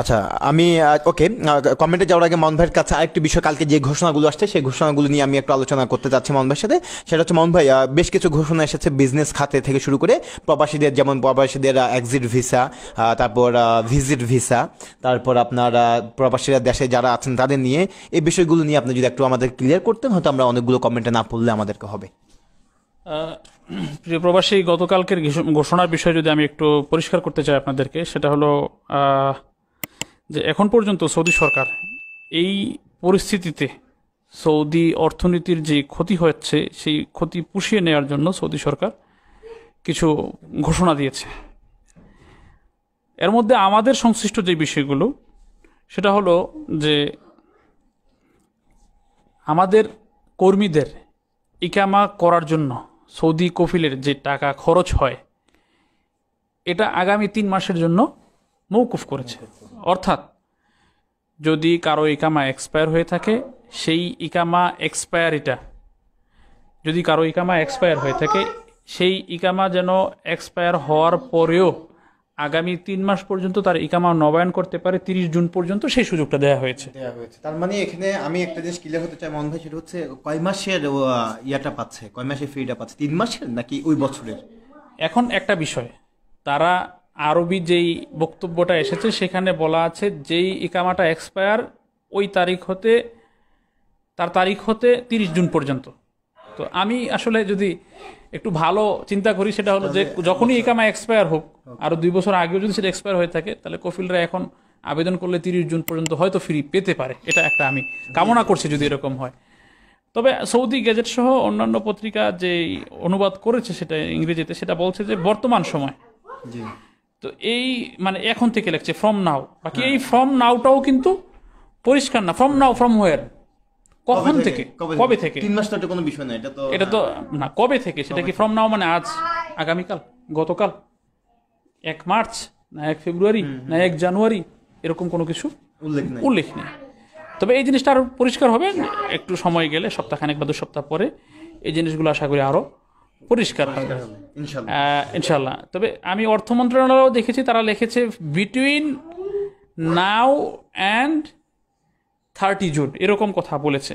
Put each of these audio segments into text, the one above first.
আচ্ছা আমি ওকে কমেন্টে যাওয়ার আগে মন ভাইয়ের কাছে আরেকটি বিষয় কালকে যে ঘোষণাগুলো আসছে সেই ঘোষণাগুলো নিয়ে আমি একটু আলোচনা করতে চাচ্ছি মন ভাইয়ের সাথে সেটা হচ্ছে মন ভাই বেশ কিছু ঘোষণা এসেছে বিজনেস খাতে থেকে শুরু করে প্রবাসীদের যেমন প্রবাসীদের এক্সিট ভিসা তারপর ভিজিট ভিসা তারপর আপনার প্রবাসীরা দেশে যারা আছেন তাদের নিয়ে এই বিষয়গুলো নিয়ে আপনি যদি একটু আমাদের ক্লিয়ার করতেন হয়তো আমরা অনেকগুলো কমেন্টে না পড়লে আমাদেরকে হবে প্রিয় প্রবাসী গতকালকের ঘোষণার বিষয়ে যদি আমি একটু পরিষ্কার করতে চাই আপনাদেরকে সেটা হলো যে এখন পর্যন্ত সৌদি সরকার এই পরিস্থিতিতে সৌদি অর্থনীতির যে ক্ষতি হচ্ছে সেই ক্ষতি পুষিয়ে নেওয়ার জন্য সৌদি সরকার কিছু ঘোষণা দিয়েছে এর মধ্যে আমাদের সংশ্লিষ্ট যে বিষয়গুলো সেটা হলো যে আমাদের কর্মীদের ইকামা করার জন্য সৌদি কফিলের যে টাকা খরচ হয় এটা আগামী তিন মাসের জন্য মৌকুফ করেছে অর্থাৎ যদি কারো ইকামা এক্সপায়ার হয়ে থাকে সেই ইকামা এক্সপায়ারিটা যদি কারো ইকামা এক্সপায়ার হয়ে থাকে সেই ইকামা যেন এক্সপায়ার হওয়ার পরেও আগামী তিন মাস পর্যন্ত তার ইকামা নবায়ন করতে পারে তিরিশ জুন পর্যন্ত সেই সুযোগটা দেওয়া হয়েছে দেওয়া হয়েছে তার মানে এখানে আমি একটা জিনিস ক্লিয়ার হতে চাই মন ভাই সেটা হচ্ছে কয় মাসের ইয়াটা পাচ্ছে কয় মাসের ফিটা পাচ্ছে তিন মাসের নাকি ওই বছরের এখন একটা বিষয় তারা আরবি যেই বক্তব্যটা এসেছে সেখানে বলা আছে যেই ইকামাটা এক্সপায়ার ওই তারিখ হতে তার তারিখ হতে তিরিশ জুন পর্যন্ত তো আমি আসলে যদি একটু ভালো চিন্তা করি সেটা হলো যে যখনই ইকামা এক্সপায়ার হোক আরও দুই বছর আগেও যদি সেটা এক্সপায়ার হয়ে থাকে তাহলে কফিলরা এখন আবেদন করলে তিরিশ জুন পর্যন্ত হয়তো ফ্রি পেতে পারে এটা একটা আমি কামনা করছি যদি এরকম হয় তবে সৌদি গ্যাজেট সহ অন্যান্য পত্রিকা যে অনুবাদ করেছে সেটা ইংরেজিতে সেটা বলছে যে বর্তমান সময় তো এই মানে এখন থেকে লেখছে ফ্রম নাও বাকি এই ফ্রম হ্যাঁ। নাওটাও কিন্তু পরিষ্কার না ফ্রম নাও ফ্রম ওয়ার কখন থেকে কবে থেকে তিন মাস তো কোনো বিষয় না এটা তো এটা তো না কবে থেকে সেটা কি ফ্রম নাও মানে আজ আগামীকাল গতকাল এক মার্চ না এক ফেব্রুয়ারি না এক জানুয়ারি এরকম কোনো কিছু উল্লেখ নেই উল্লেখ তবে এই জিনিসটা আর পরিষ্কার হবে একটু সময় গেলে সপ্তাহখানেক বা দু সপ্তাহ পরে এই জিনিসগুলো আশা করি আরও পরিষ্কার হবে ইনশাল্লাহ তবে আমি অর্থ মন্ত্রণালয়ও দেখেছি তারা লিখেছে between now and thirty June এরকম কথা বলেছে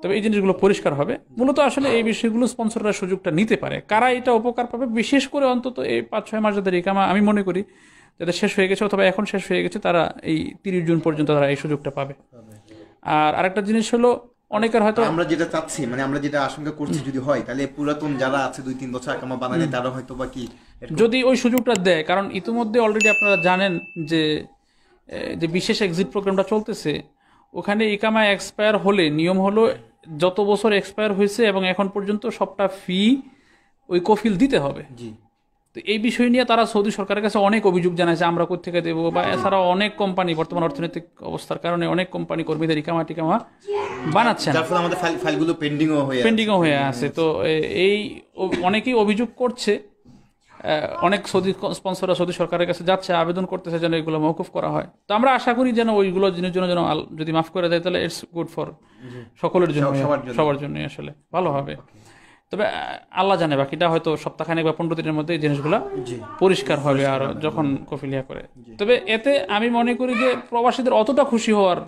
তবে এই জিনিসগুলো পরিষ্কার হবে মূলত আসলে এই বিষয়গুলো স্পন্সররা সুযোগটা নিতে পারে কারা এটা উপকার পাবে বিশেষ করে অন্তত এই পাঁচ ছয় মাস যাদের ইকামা আমি মনে করি যাদের শেষ হয়ে গেছে অথবা এখন শেষ হয়ে গেছে তারা এই তিরিশ জুন পর্যন্ত তারা এই সুযোগটা পাবে আর আরেকটা জিনিস হলো অনেকের হয়তো আমরা যেটা চাচ্ছি মানে আমরা যেটা আশঙ্কা করছি যদি হয় তাহলে পুরাতন যারা আছে দুই তিন বছর একামা বাঙালি তারা হয়তো বা কি যদি ওই সুযোগটা দেয় কারণ ইতিমধ্যে অলরেডি আপনারা জানেন যে যে বিশেষ এক্সিট প্রোগ্রামটা চলতেছে ওখানে ইকামা এক্সপায়ার হলে নিয়ম হলো যত বছর এক্সপায়ার হয়েছে এবং এখন পর্যন্ত সবটা ফি ওই কফিল দিতে হবে জি তো এই বিষয় নিয়ে তারা সৌদি সরকারের কাছে অনেক অভিযোগ জানাইছে আমরা কোথেকে দেব বা এছাড়া অনেক কোম্পানি বর্তমান অর্থনৈতিক অবস্থার কারণে অনেক কোম্পানি কর্মীদের ইকামা টিকামা বানাচ্ছে পেন্ডিংও হয়ে পেন্ডিংও হয়ে আছে তো এই অনেকেই অভিযোগ করছে অনেক সৌদি স্পন্সররা সৌদি সরকারের কাছে যাচ্ছে আবেদন করতেছে যেন এগুলো মৌকুফ করা হয় তো আমরা আশা করি যেন ওইগুলো জিনিস জন্য যেন যদি মাফ করে দেয় তাহলে ইটস গুড ফর সকলের জন্য সবার জন্য আসলে ভালো হবে তবে আল্লাহ জানে বাকিটা হয়তো সপ্তাহখানেক বা পনেরো দিনের মধ্যে এই জিনিসগুলো পরিষ্কার হবে আর যখন কফিলিয়া করে তবে এতে আমি মনে করি যে প্রবাসীদের অতটা খুশি হওয়ার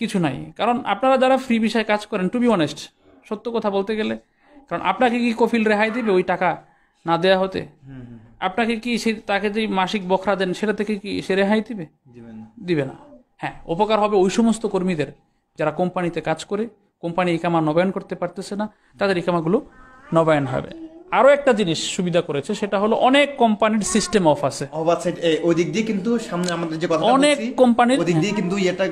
কিছু নাই কারণ আপনারা যারা ফ্রি বিষয়ে কাজ করেন টু বি অনেস্ট সত্য কথা বলতে গেলে কারণ আপনাকে কি কফিল রেহাই দিবে ওই টাকা না দেয়া হতে আপনাকে কি সে তাকে যে মাসিক বখরা দেন সেটা থেকে কি সে রেহাই দিবে দিবে না হ্যাঁ উপকার হবে ওই সমস্ত কর্মীদের যারা কোম্পানিতে কাজ করে কোম্পানি ইকামা নবায়ন করতে পারতেছে না তাদের ইকামাগুলো নবায়ন হবে আরও একটা জিনিস সুবিধা করেছে সেটা হলো অনেক কোম্পানির সিস্টেম অফ আছে ওই দিক দিয়ে কিন্তু সামনে আমাদের যে অনেক কোম্পানির দিক দিয়ে কিন্তু এটা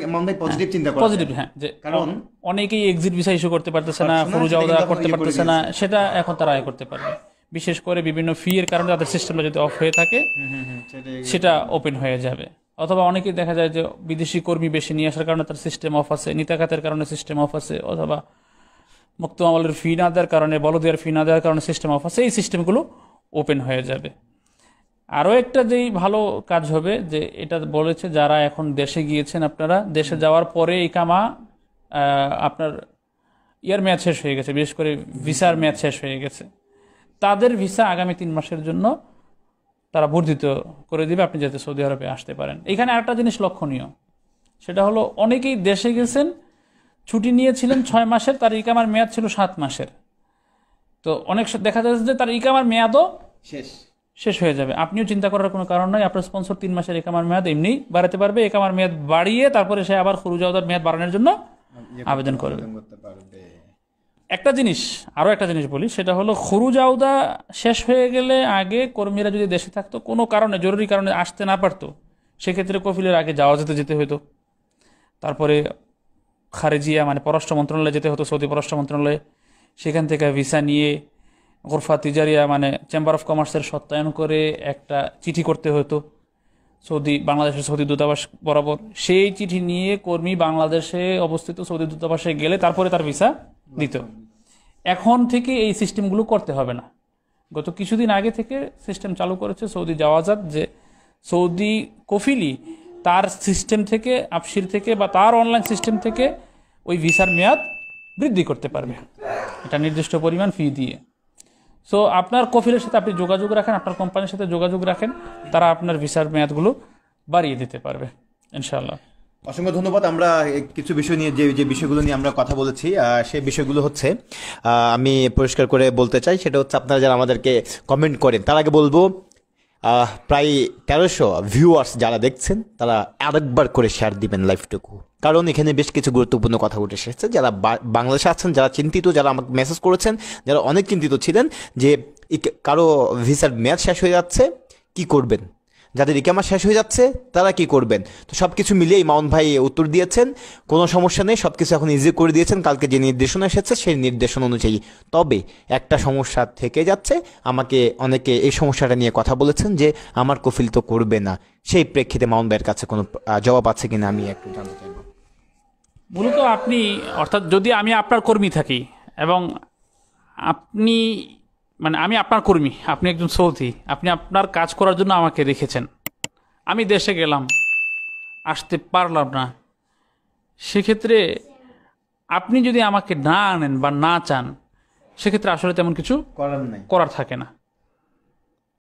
পজিটিভ চিন্তা পজিটিভ হ্যাঁ যে কারণ অনেকেই এক্সিট ভিসা ইস্যু করতে পারতেছে না ফুরুজাওদা করতে পারতেছে না ইয়ে সেটা এখন তারা আয় করতে পারবে বিশেষ করে বিভিন্ন ফি এর কারণে তাদের সিস্টেমটা যদি অফ হয়ে থাকে সেটা ওপেন হয়ে যাবে অথবা অনেকেই দেখা যায় যে বিদেশি কর্মী বেশি নিয়ে আসার কারণে তার সিস্টেম অফ আছে নিতাকাতের কারণে সিস্টেম অফ আছে অথবা মুক্ত আমলের ফি না দেওয়ার কারণে বলদিয়ার ফি না দেওয়ার কারণে সিস্টেম অফ আছে এই সিস্টেমগুলো ওপেন হয়ে যাবে আরও একটা যেই ভালো কাজ হবে যে এটা বলেছে যারা এখন দেশে গিয়েছেন আপনারা দেশে যাওয়ার পরে এই কামা আপনার ইয়ার ম্যাচ শেষ হয়ে গেছে বিশেষ করে ভিসার ম্যাচ শেষ হয়ে গেছে তাদের ভিসা আগামী তিন মাসের জন্য তারা বর্ধিত করে দিবে আপনি যাতে সৌদি আরবে আসতে পারেন এখানে একটা জিনিস লক্ষণীয় সেটা হলো অনেকেই দেশে গেছেন ছুটি নিয়েছিলেন ছয় মাসের তার ইকামার মেয়াদ ছিল সাত মাসের তো অনেক দেখা যাচ্ছে যে তার ইকামার মেয়াদও শেষ শেষ হয়ে যাবে আপনিও চিন্তা করার কোনো কারণ নয় আপনার স্পন্সর তিন মাসের একামার মেয়াদ এমনি বাড়াতে পারবে একামার মেয়াদ বাড়িয়ে তারপরে সে আবার খুরুজাওদার মেয়াদ বাড়ানোর জন্য ইয়ে আবেদন করবে একটা জিনিস আরও একটা জিনিস বলি সেটা হলো খরুজ শেষ হয়ে গেলে আগে কর্মীরা যদি দেশে থাকতো কোনো কারণে জরুরি কারণে আসতে না পারতো সেক্ষেত্রে কফিলের আগে যাওয়া যেতে যেতে হতো তারপরে খারেজিয়া মানে পররাষ্ট্র মন্ত্রণালয়ে যেতে হতো সৌদি পররাষ্ট্র মন্ত্রণালয়ে সেখান থেকে ভিসা নিয়ে গোরফা তিজারিয়া মানে চেম্বার অফ কমার্সের সত্যায়ন করে একটা চিঠি করতে হতো সৌদি বাংলাদেশের সৌদি দূতাবাস বরাবর সেই চিঠি নিয়ে কর্মী বাংলাদেশে অবস্থিত সৌদি দূতাবাসে গেলে তারপরে তার ভিসা দিত এখন থেকে এই সিস্টেমগুলো করতে হবে না গত কিছুদিন আগে থেকে সিস্টেম চালু করেছে সৌদি যাওয়াজাত যে সৌদি কফিলি তার সিস্টেম থেকে আপসির থেকে বা তার অনলাইন সিস্টেম থেকে ওই ভিসার মেয়াদ বৃদ্ধি করতে পারবে এটা নির্দিষ্ট পরিমাণ ফি দিয়ে সো আপনার কফিলের সাথে আপনি যোগাযোগ রাখেন আপনার কোম্পানির সাথে যোগাযোগ রাখেন তারা আপনার ভিসার মেয়াদগুলো বাড়িয়ে দিতে পারবে ইনশাল্লাহ অসংখ্য ধন্যবাদ আমরা কিছু বিষয় নিয়ে যে যে বিষয়গুলো নিয়ে আমরা কথা বলেছি সেই বিষয়গুলো হচ্ছে আমি পরিষ্কার করে বলতে চাই সেটা হচ্ছে আপনারা যারা আমাদেরকে কমেন্ট করেন তার আগে বলবো প্রায় তেরোশো ভিউয়ার্স যারা দেখছেন তারা আরেকবার করে শেয়ার দিবেন লাইভটুকু কারণ এখানে বেশ কিছু গুরুত্বপূর্ণ কথা উঠে এসেছে যারা বাংলাদেশে আছেন যারা চিন্তিত যারা আমাকে মেসেজ করেছেন যারা অনেক চিন্তিত ছিলেন যে কারো ভিসার মেয়াদ শেষ হয়ে যাচ্ছে কি করবেন যাদের ইকামা শেষ হয়ে যাচ্ছে তারা কি করবেন তো সব কিছু মিলিয়েই মাউন ভাই উত্তর দিয়েছেন কোনো সমস্যা নেই সব কিছু এখন ইজি করে দিয়েছেন কালকে যে নির্দেশনা এসেছে সেই নির্দেশন অনুযায়ী তবে একটা সমস্যা থেকে যাচ্ছে আমাকে অনেকে এই সমস্যাটা নিয়ে কথা বলেছেন যে আমার কফিল তো করবে না সেই প্রেক্ষিতে মাউন ভাইয়ের কাছে কোনো জবাব আছে কিনা আমি একটু জানতে চাইব মূলত আপনি অর্থাৎ যদি আমি আপনার কর্মী থাকি এবং আপনি মানে আমি আপনার কর্মী আপনি একজন সৌদি আপনি আপনার কাজ করার জন্য আমাকে রেখেছেন আমি দেশে গেলাম আসতে পারলাম না সেক্ষেত্রে আপনি যদি আমাকে না আনেন বা না চান সেক্ষেত্রে আসলে তেমন কিছু করার নাই করার থাকে না